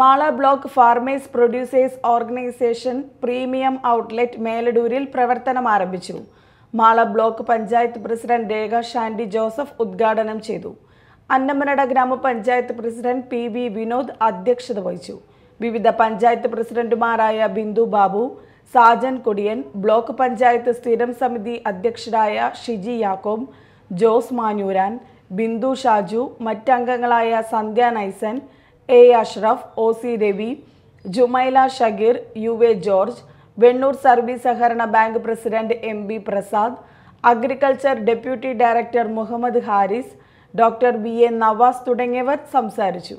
Mala block farmers producers organisation premium outlet മേലടൂരിൽ പ്രവർത്തനം ആരംഭിച്ചു Mala block panchayat president Rekha Shandy Joseph ഉദ്ഘാടനം ചെയ്തു അന്നമനട ഗ്രാമപഞ്ചായത്ത് പ്രസിഡന്റ് പി വി വിനോദ് അധ്യക്ഷത വഹിച്ചു വിവിധ പഞ്ചായത്ത് പ്രസിഡന്റുമാരായ ബിന്ദു ബാബു സാജൻ കൊടിയൻ ബ്ലോക്ക് പഞ്ചായത്ത് സ്ഥിരം സമിതി അധ്യക്ഷരായ ഷിജി യാക്കോബ് ജോസ് മാനൂരാൻ ബിന്ദു ഷാജു മറ്റംഗങ്ങളായ Sandhya Naisan A Ashraf O C Ravi Jumaila Shakeer U A George Vennoor service സഹകരണ bank president M B Prasad agriculture deputy director Muhammad Haris doctor V A Nawas തുടങ്ങിയവർ സംസാരിച്ചു